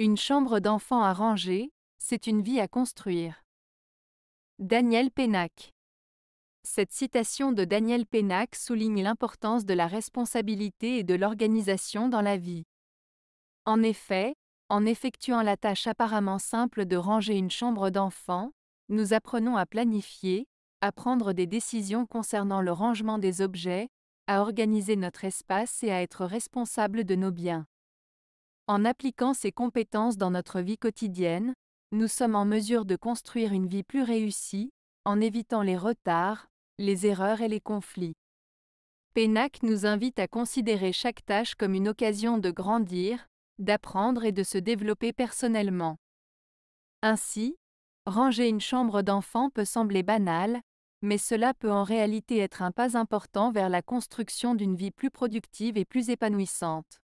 Une chambre d'enfant à ranger, c'est une vie à construire. Daniel Pénac. Cette citation de Daniel Pénac souligne l'importance de la responsabilité et de l'organisation dans la vie. En effet, en effectuant la tâche apparemment simple de ranger une chambre d'enfant, nous apprenons à planifier, à prendre des décisions concernant le rangement des objets, à organiser notre espace et à être responsable de nos biens. En appliquant ces compétences dans notre vie quotidienne, nous sommes en mesure de construire une vie plus réussie, en évitant les retards, les erreurs et les conflits. PENAC nous invite à considérer chaque tâche comme une occasion de grandir, d'apprendre et de se développer personnellement. Ainsi, ranger une chambre d'enfant peut sembler banal, mais cela peut en réalité être un pas important vers la construction d'une vie plus productive et plus épanouissante.